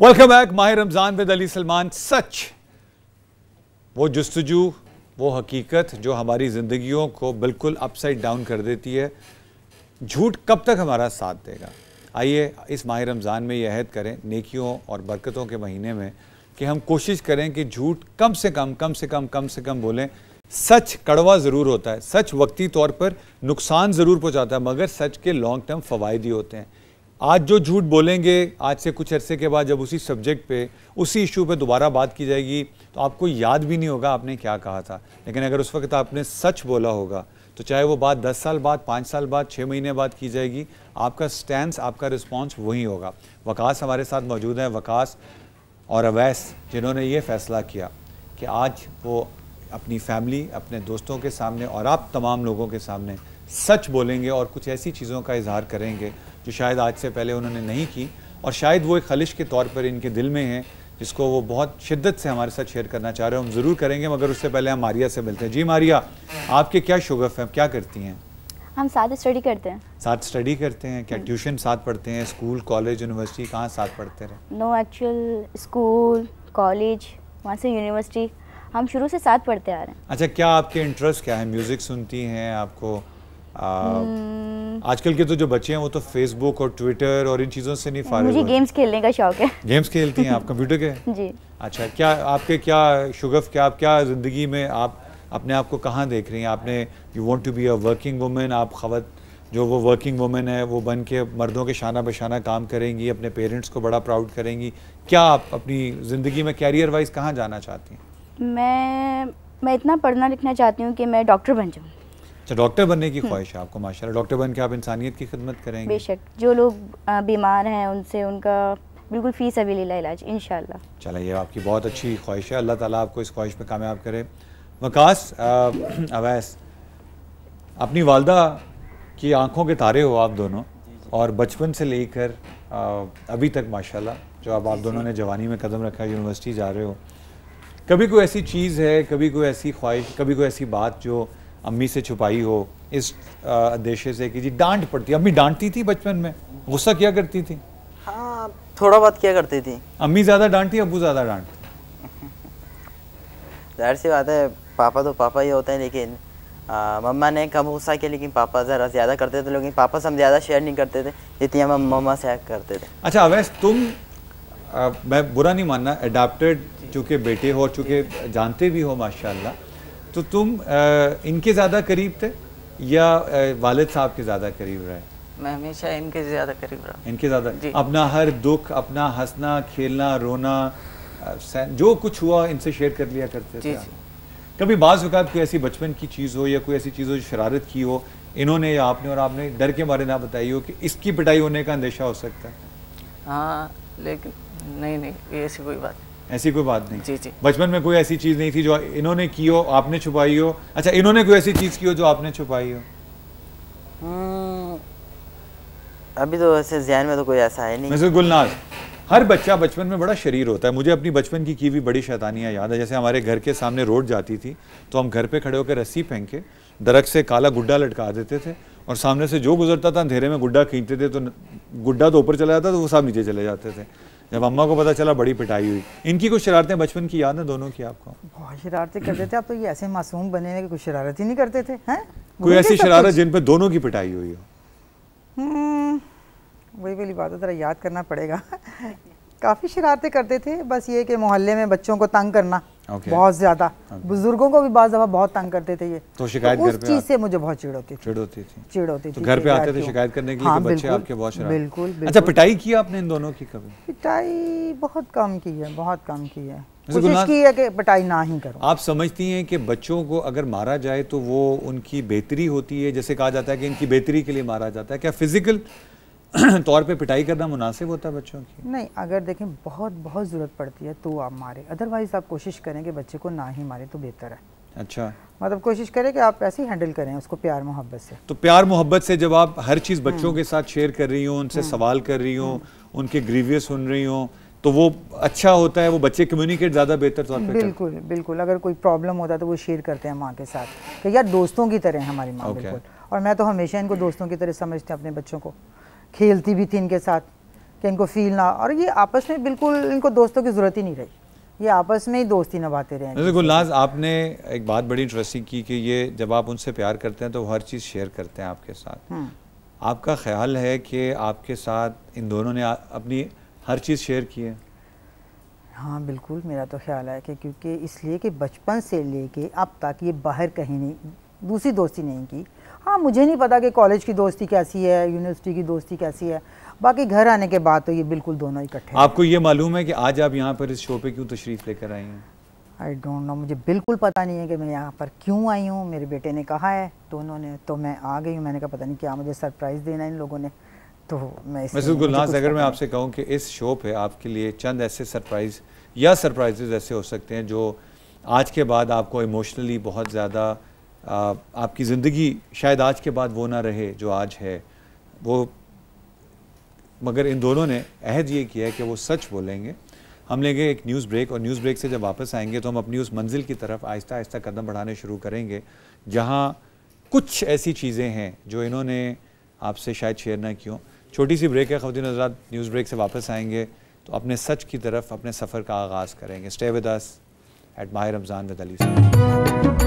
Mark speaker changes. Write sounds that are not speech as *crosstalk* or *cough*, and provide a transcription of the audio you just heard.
Speaker 1: Welcome back Mahir Ramzan with Ali Salman सच वो जस्तजू वो हकीकत जो हमारी ज़िंदगियों को बिल्कुल अपसाइड डाउन कर देती है झूठ कब तक हमारा साथ देगा आइए इस माह रमज़ान में यह अहद करें नेकियों और बरकतों के महीने में कि हम कोशिश करें कि झूठ कम से कम कम से कम कम से कम बोलें सच कड़वा ज़रूर होता है सच वक्ती तौर पर नुकसान ज़रूर पहुंचाता है मगर सच के लॉन्ग टर्म फ़वाद ही होते हैं आज जो झूठ बोलेंगे आज से कुछ अरसे के बाद जब उसी सब्जेक्ट पे उसी इशू पे दोबारा बात की जाएगी तो आपको याद भी नहीं होगा आपने क्या कहा था लेकिन अगर उस वक्त आपने सच बोला होगा तो चाहे वो बात दस साल बाद पाँच साल बाद छः महीने बाद की जाएगी आपका स्टैंड आपका रिस्पॉन्स वही होगा वकास हमारे साथ मौजूद हैं वकास और अवैस जिन्होंने ये फैसला किया कि आज वो अपनी फैमिली अपने दोस्तों के सामने और आप तमाम लोगों के सामने सच बोलेंगे और कुछ ऐसी चीज़ों का इजहार करेंगे जो शायद आज से पहले उन्होंने नहीं की और शायद वो एक खलिश के तौर पर इनके दिल में है जिसको वो बहुत शिद्दत से हमारे साथ शेयर करना चाह रहे हो हम ज़रूर करेंगे मगर उससे पहले हम मारिया से मिलते हैं जी मारिया आपके क्या शुगफ हैं क्या करती हैं
Speaker 2: हम साथ स्टडी करते हैं
Speaker 1: साथ स्टडी करते हैं क्या हम्म। ट्यूशन साथ पढ़ते हैं स्कूल कॉलेज यूनिवर्सिटी कहाँ साथ पढ़ते रहे
Speaker 2: नो एक्चुअल स्कूल कॉलेज वहाँ से यूनिवर्सिटी हम शुरू से साथ पढ़ते आ रहे हैं
Speaker 1: अच्छा क्या आपके इंटरेस्ट क्या है म्यूज़िक सुनती हैं आपको हम्म। आजकल के तो जो बच्चे हैं वो तो फेसबुक और ट्विटर और इन चीज़ों से नहीं फारिग मुझे
Speaker 2: गेम्स खेलने का शौक है
Speaker 1: गेम्स खेलती हैं आप कंप्यूटर के *laughs* जी अच्छा क्या आपके क्या शुगफ क्या आप क्या ज़िंदगी में आप अपने आप को कहाँ देख रही हैं आपने you want to be a working women आप खवत जो वो वर्किंग वुमेन है वो बन के मर्दों के शाना बशाना काम करेंगी अपने पेरेंट्स को बड़ा प्राउड करेंगी क्या आप अपनी ज़िंदगी में कैरियर वाइज कहाँ जाना चाहती
Speaker 2: हैं मैं मैं इतना पढ़ना लिखना चाहती हूँ कि मैं डॉक्टर बन जाऊँ
Speaker 1: अच्छा डॉक्टर बनने की हम्म। ख्वाहिश है आपको माशा डॉक्टर बन के आप इंसानियत की खिदमत करेंगे
Speaker 2: बेशक जो लोग बीमार हैं उनसे उनका बिल्कुल फीस अभी इलाज इन
Speaker 1: चलो ये आपकी बहुत अच्छी ख्वाहिश है अल्लाह ताला आपको इस ख्वाहिश पे कामयाब करे वकास अवैस अपनी वालदा की आंखों के तारे हो आप दोनों और बचपन से लेकर अभी तक माशा जो अब आप दोनों ने जवानी में कदम रखा है यूनिवर्सिटी जा रहे हो कभी कोई ऐसी चीज़ है कभी कोई ऐसी ख्वाहिश कभी कोई ऐसी बात जो अम्मी से छुपाई हो इस अंदेशे से कि जी डांट पड़ती अम्मी डांटती थी बचपन में गुस्सा क्या करती थी हाँ थोड़ा
Speaker 2: बहुत क्या करती थी
Speaker 1: अम्मी ज़्यादा डांटती अबू ज़्यादा डांट
Speaker 2: जाहिर सी बात है पापा तो पापा ही होते हैं लेकिन मम्मा ने कम गुस्सा किया लेकिन पापा ज़रा ज़्यादा करते थे लेकिन पापा से हम ज़्यादा शेयर नहीं करते थे जितनी हम मम्मा से करते थे
Speaker 1: अच्छा अवैस तुम आ, मैं बुरा नहीं मानना अडाप्टेड चूँकि बेटे हो चूँकि जानते भी हो माशाल्लाह तो तुम आ, इनके ज़्यादा करीब थे या वाल वालिद साहब के ज़्यादा करीब रहे
Speaker 2: मैं हमेशा इनके ज़्यादा करीब रहा
Speaker 1: इनके ज़्यादा अपना हर दुख अपना हंसना खेलना रोना जो कुछ हुआ इनसे शेयर कर लिया करते जी थे
Speaker 2: जी।
Speaker 1: कभी बाज़ वक़ात कोई ऐसी बचपन की चीज़ हो या कोई ऐसी चीज़ हो जो शरारत की हो इन्होंने या आपने और आपने डर के बारे ना बताई हो कि इसकी पिटाई होने का अंदेशा हो सकता है
Speaker 2: हाँ लेकिन नहीं नहीं ऐसी कोई बात
Speaker 1: ऐसी कोई बात नहीं जी जी बचपन में कोई ऐसी चीज़ नहीं थी जो इन्होंने की हो आपने छुपाई हो अच्छा इन्होंने कोई ऐसी चीज़ की हो जो आपने छुपाई हो
Speaker 2: हम्म, अभी तो ऐसे जहन में तो कोई ऐसा है नहीं मिसेस गुलनाज
Speaker 1: हर बच्चा बचपन में बड़ा शरीर होता है मुझे अपनी बचपन की की हुई बड़ी शैतानियाँ याद है जैसे हमारे घर के सामने रोड जाती थी तो हम घर पे खड़े होकर रस्सी फेंक के दरख्त से काला गुड्डा लटका देते थे और सामने से जो गुजरता था अंधेरे में गुड्डा खींचते थे तो गुड्डा तो ऊपर चला जाता तो वो साहब नीचे चले जाते थे जब अम्मा को पता चला बड़ी पिटाई हुई इनकी कुछ शरारतें बचपन की याद है दोनों की आपको
Speaker 2: बहुत शरारतें करते थे आप तो ये ऐसे मासूम बने कि कुछ शरारत ही नहीं करते थे हैं कोई ऐसी शरारत
Speaker 1: जिन पर दोनों की पिटाई हुई हो
Speaker 2: हम्म, वही वाली बात है याद करना पड़ेगा काफ़ी शरारतें करते थे बस ये कि मोहल्ले में बच्चों को तंग करना okay. बहुत ज्यादा okay. बुजुर्गों को भी बहुत दफा बहुत तंग करते थे ये तो शिकायत तो उस चीज से मुझे बहुत चिड़ होती थी चिड़ होती थी चिड़ होती तो थी घर तो पे आते थे शिकायत करने के लिए हाँ, बच्चे आपके बहुत बिल्कुल, बिल्कुल अच्छा पिटाई
Speaker 1: की आपने इन दोनों की कभी
Speaker 2: पिटाई बहुत कम की है बहुत कम की है कोशिश की है कि पिटाई ना ही करो
Speaker 1: आप समझती हैं कि बच्चों को अगर मारा जाए तो वो उनकी बेहतरी होती है जैसे कहा जाता है कि इनकी बेहतरी के लिए मारा जाता है क्या फिजिकल *clears throat* तौर पे पिटाई करना मुनासिब होता है बच्चों
Speaker 2: की नहीं अगर देखें बहुत बहुत ज़रूरत पड़ती है तो आप मारें अदरवाइज़ आप कोशिश करें कि बच्चे को ना ही मारें तो बेहतर है अच्छा मतलब कोशिश करें कि आप ऐसे ही हैंडल करें उसको प्यार मोहब्बत से तो
Speaker 1: प्यार मोहब्बत से जब आप हर चीज़ बच्चों हम्म। के साथ शेयर कर रही हो उनसे हम्म। सवाल कर रही हो हम्म। उनके ग्रीवियस सुन रही हो तो वो अच्छा होता है वो बच्चे कम्युनिकेट ज़्यादा बेहतर तौर पर बिल्कुल
Speaker 2: बिल्कुल अगर कोई प्रॉब्लम होता है तो वो शेयर करते हैं माँ के साथ कि यार दोस्तों की तरह हमारी माँ बिल्कुल और मैं तो हमेशा इनको दोस्तों की तरह समझते हैं अपने बच्चों को खेलती भी थी इनके साथ कि इनको फील ना और ये आपस में बिल्कुल इनको दोस्तों की ज़रूरत ही नहीं रही ये आपस में ही दोस्ती नभाते रहे हैं अच्छा, लाज
Speaker 1: आपने एक बात बड़ी इंटरेस्टिंग की कि ये जब आप उनसे प्यार करते हैं तो हर चीज़ शेयर करते हैं आपके साथ हम्म। आपका ख्याल है कि आपके साथ इन दोनों ने अपनी हर चीज़ शेयर की है
Speaker 2: हाँ बिल्कुल मेरा तो ख्याल है कि क्योंकि इसलिए कि बचपन से लेके अब तक ये बाहर कहीं नहीं दूसरी दोस्ती नहीं की हाँ मुझे नहीं पता कि कॉलेज की दोस्ती कैसी है यूनिवर्सिटी की दोस्ती कैसी है बाकी घर आने के बाद तो ये बिल्कुल दोनों इकट्ठे आपको ये
Speaker 1: मालूम है कि आज आप यहाँ पर इस शो पे क्यों तशरीफ़ लेकर आई हैं
Speaker 2: आई डोंट नो मुझे बिल्कुल पता नहीं है कि मैं यहाँ पर क्यों आई हूँ मेरे बेटे ने कहा है दोनों तो ने तो मैं आ गई हूँ मैंने कहा पता नहीं क्या मुझे सरप्राइज़ देना इन लोगों ने तो मैं मसूद गुलनाज अगर मैं आपसे
Speaker 1: कहूँ कि इस शो पे आपके लिए चंद ऐसे सरप्राइज़ या सरप्राइजेज ऐसे हो सकते हैं जो आज के बाद आपको इमोशनली बहुत ज़्यादा आपकी ज़िंदगी शायद आज के बाद वो ना रहे जो आज है वो मगर इन दोनों ने अहद ये किया है कि वो सच बोलेंगे हम लेंगे एक न्यूज़ ब्रेक और न्यूज़ ब्रेक से जब वापस आएंगे तो हम अपनी उस मंजिल की तरफ आहिस्ता आहिस्ता कदम बढ़ाने शुरू करेंगे जहाँ कुछ ऐसी चीज़ें हैं जो इन्होंने आपसे शायद शेयर ना क्यों छोटी सी ब्रेक है खुदी नजरा न्यूज़ ब्रेक से वापस आएंगे तो अपने सच की तरफ अपने सफ़र का आगाज़ करेंगे स्टे विद अस एट माह रमज़ान विद अली